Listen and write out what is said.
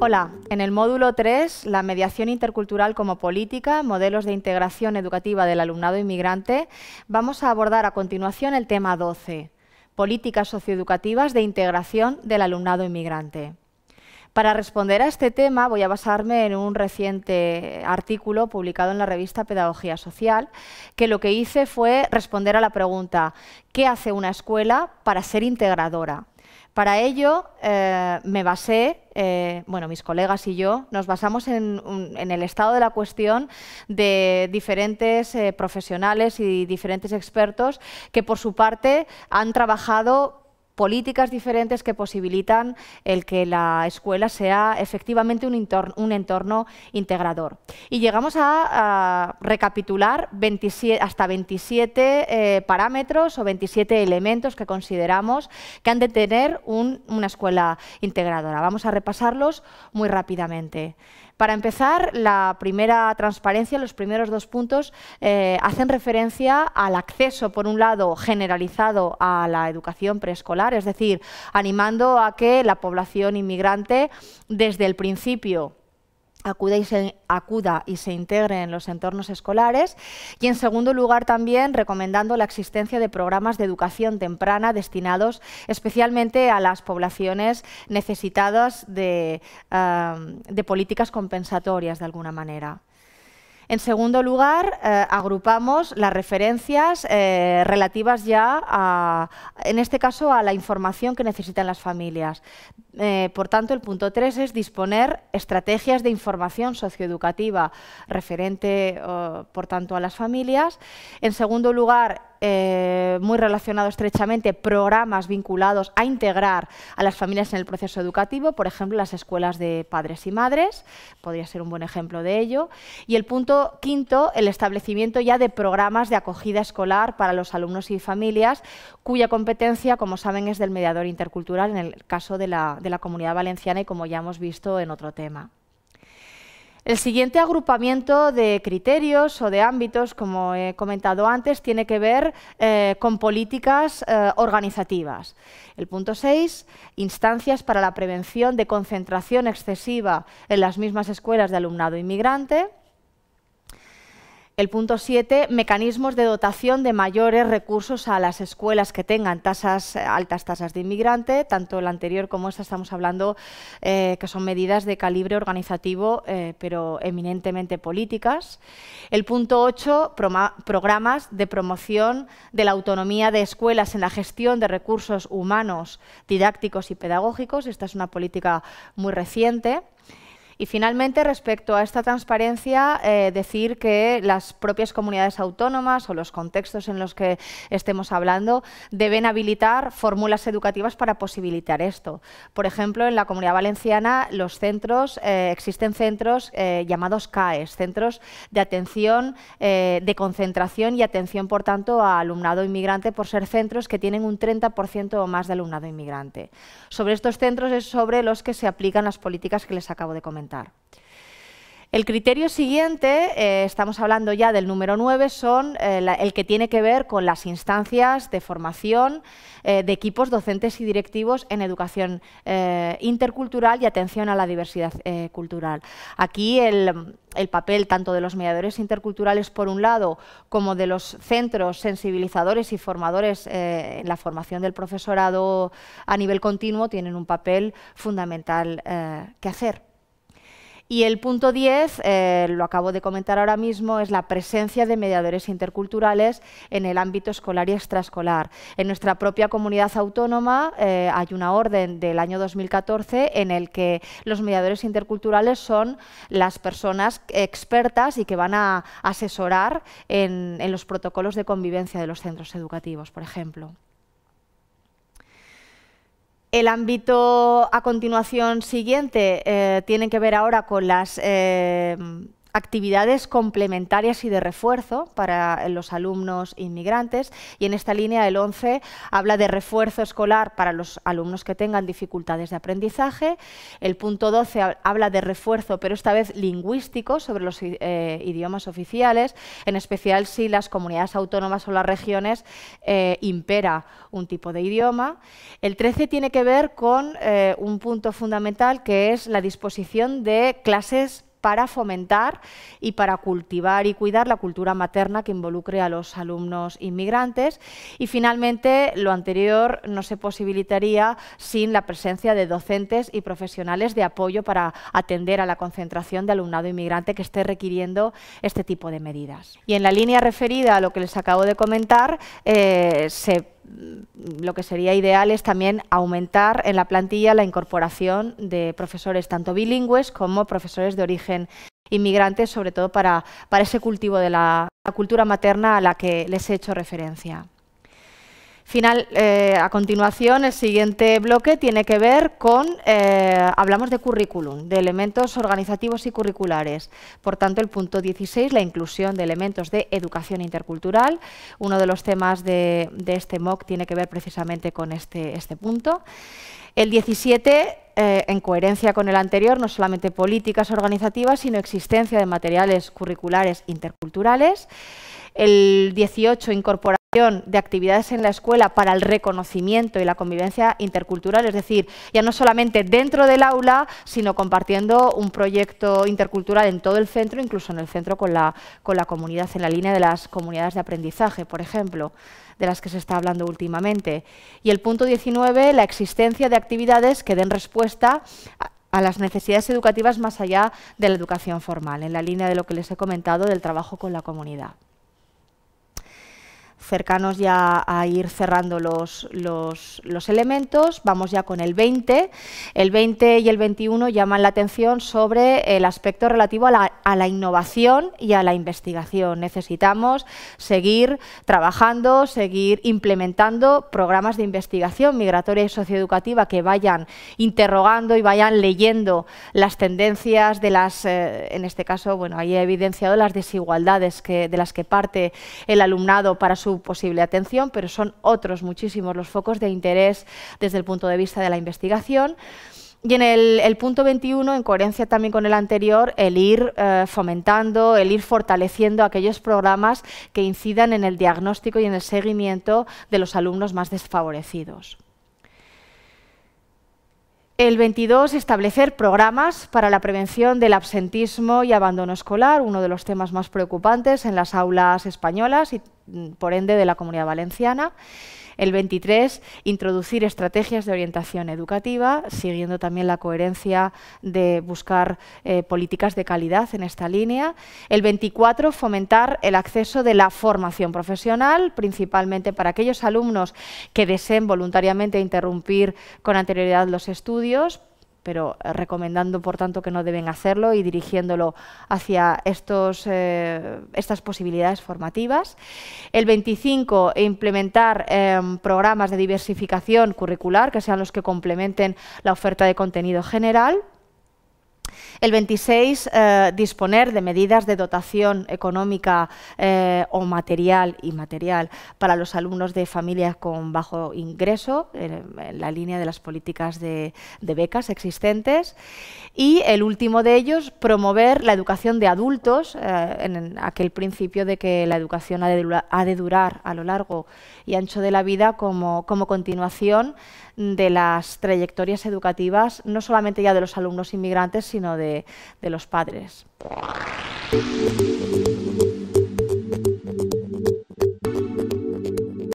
Hola, en el módulo 3, la mediación intercultural como política, modelos de integración educativa del alumnado inmigrante, vamos a abordar a continuación el tema 12, políticas socioeducativas de integración del alumnado inmigrante. Para responder a este tema voy a basarme en un reciente artículo publicado en la revista Pedagogía Social, que lo que hice fue responder a la pregunta ¿qué hace una escuela para ser integradora? Para ello eh, me basé, eh, bueno, mis colegas y yo nos basamos en, el estado de la cuestión de diferentes eh, profesionales y diferentes expertos que por su parte han trabajado políticas diferentes que posibilitan el que la escuela sea efectivamente un entorno, integrador. Y llegamos a, recapitular hasta 27 eh, parámetros o 27 elementos que consideramos que han de tener una escuela integradora. Vamos a repasarlos muy rápidamente. Para empezar, la primera transparencia, los primeros dos puntos, eh, hacen referencia al acceso, por un lado, generalizado a la educación preescolar es decir, animando a que la población inmigrante desde el principio acuda y, se, integre en los entornos escolares y en segundo lugar también recomendando la existencia de programas de educación temprana destinados especialmente a las poblaciones necesitadas de ah, políticas compensatorias de alguna manera. En segundo lugar, eh, agrupamos las referencias eh, relativas ya, a, en este caso, a la información que necesitan las familias. Eh, por tanto, el punto 3 es disponer estrategias de información socioeducativa referente, por tanto, a las familias. En segundo lugar, eh, muy relacionado estrechamente programas vinculados a integrar a las familias en el proceso educativo, por ejemplo, las escuelas de padres y madres, podría ser un buen ejemplo de ello. Y el punto quinto, el establecimiento ya de programas de acogida escolar para los alumnos y familias, cuya competencia, como saben, es del mediador intercultural en el caso de la comunidad valenciana y como ya hemos visto en otro tema. El siguiente agrupamiento de criterios o de ámbitos, como he comentado antes, tiene que ver eh, con políticas eh, organizativas. El punto 6, instancias para la prevención de concentración excesiva en las mismas escuelas de alumnado inmigrante. El punto 7, mecanismos de dotación de mayores recursos a las escuelas que tengan tasas, eh, altas tasas de inmigrante, tanto el anterior como esta estamos hablando eh, que son medidas de calibre organizativo, eh, pero eminentemente políticas. El punto 8, programas de promoción de la autonomía de escuelas en la gestión de recursos humanos, didácticos y pedagógicos. Esta es una política muy reciente. Y finalmente, respecto a esta transparencia, eh, decir que las propias comunidades autónomas o los contextos en los que estemos hablando deben habilitar fórmulas educativas para posibilitar esto. Por ejemplo, en la Comunidad Valenciana los centros, eh, existen centros eh, llamados CAES, centros de atención, de concentración y atención, por tanto, a alumnado inmigrante por ser centros que tienen un 30% o más de alumnado inmigrante. Sobre estos centros es sobre los que se aplican las políticas que les acabo de comentar. El criterio siguiente, eh, estamos hablando ya del número 9, son eh, el que tiene que ver con las instancias de formación eh, de equipos docentes y directivos en educación intercultural y atención a la diversidad cultural. Aquí el, papel tanto de los mediadores interculturales por un lado como de los centros sensibilizadores y formadores en la formación del profesorado a nivel continuo tienen un papel fundamental que hacer. Y el punto 10, eh, lo acabo de comentar ahora mismo, es la presencia de mediadores interculturales en el ámbito escolar y extraescolar. En nuestra propia comunidad autónoma eh, hay una orden del año 2014 en el que los mediadores interculturales son las personas expertas y que van a asesorar en los protocolos de convivencia de los centros educativos, por ejemplo. El ámbito a continuación siguiente eh, tiene que ver ahora con las eh, actividades complementarias y de refuerzo para los alumnos inmigrantes y en esta línea el 11 habla de refuerzo escolar para los alumnos que tengan dificultades de aprendizaje, el punto 12 habla de refuerzo pero esta vez lingüístico sobre los eh, idiomas oficiales, en especial si las comunidades autónomas o las regiones eh, impera un tipo de idioma. El 13 tiene que ver con eh, un punto fundamental que es la disposición de clases para fomentar y para cultivar y cuidar la cultura materna que involucre a los alumnos inmigrantes. Y finalmente, lo anterior no se posibilitaría sin la presencia de docentes y profesionales de apoyo para atender a la concentración de alumnado inmigrante que esté requiriendo este tipo de medidas. Y en la línea referida a lo que les acabo de comentar, eh, se Mm, lo que sería ideal es también aumentar en la plantilla la incorporación de profesores tanto bilingües como profesores de origen inmigrante, sobre todo para, ese cultivo de la cultura materna a la que les he hecho referencia. Final, eh, a continuación, el siguiente bloque tiene que ver con, eh, hablamos de currículum, de elementos organizativos y curriculares. Por tanto, el punto 16, la inclusión de elementos de educación intercultural. Uno de los temas de, este MOOC tiene que ver precisamente con este, este punto. El 17, eh, en coherencia con el anterior, no solamente políticas organizativas, sino existencia de materiales curriculares interculturales. El 18, incorpora de actividades en la escuela para el reconocimiento y la convivencia intercultural, es decir, ya no solamente dentro del aula, sino compartiendo un proyecto intercultural en todo el centro, incluso en el centro con la, con la comunidad, en la línea de las comunidades de aprendizaje, por ejemplo, de las que se está hablando últimamente. Y el punto 19, la existencia de actividades que den respuesta a las necesidades educativas más allá de la educación formal, en la línea de lo que les he comentado del trabajo con la comunidad cercanos ya a ir cerrando los, los, elementos, vamos ya con el 20. El 20 y el 21 llaman la atención sobre el aspecto relativo a la, innovación y a la investigación. Necesitamos seguir trabajando, seguir implementando programas de investigación migratoria y socioeducativa que vayan interrogando y vayan leyendo las tendencias de las, eh, en este caso, bueno, ahí he evidenciado las desigualdades que, de las que parte el alumnado para su su posible atención, pero son otros muchísimos los focos de interés desde el punto de vista de la investigación. Y en el, punto 21, en coherencia también con el anterior, el ir eh, fomentando, el ir fortaleciendo aquellos programas que incidan en el diagnóstico y en el seguimiento de los alumnos más desfavorecidos. El 22, establecer programas para la prevención del absentismo y abandono escolar, uno de los temas más preocupantes en las aulas españolas y mm, por ende de la comunidad valenciana. El 23, introducir estrategias de orientación educativa, siguiendo también la coherencia de buscar eh, políticas de calidad en esta línea. El 24, fomentar el acceso de la formación profesional, principalmente para aquellos alumnos que deseen voluntariamente interrumpir con anterioridad los estudios, pero eh, recomendando por tanto que no deben hacerlo y dirigiéndolo hacia eh, estas posibilidades formativas. El 25, implementar em, programas de diversificación curricular que sean los que complementen la oferta de contenido general. El 26, eh, disponer de medidas de dotación económica eh, o material y material para los alumnos de familias con bajo ingreso, en, la línea de las políticas de, becas existentes. Y el último de ellos, promover la educación de adultos, eh, en aquel principio de que la educación ha de, durar, a lo largo y ancho de la vida como, como continuación de las trayectorias educativas, no solamente ya de los alumnos inmigrantes, sino de de, los padres.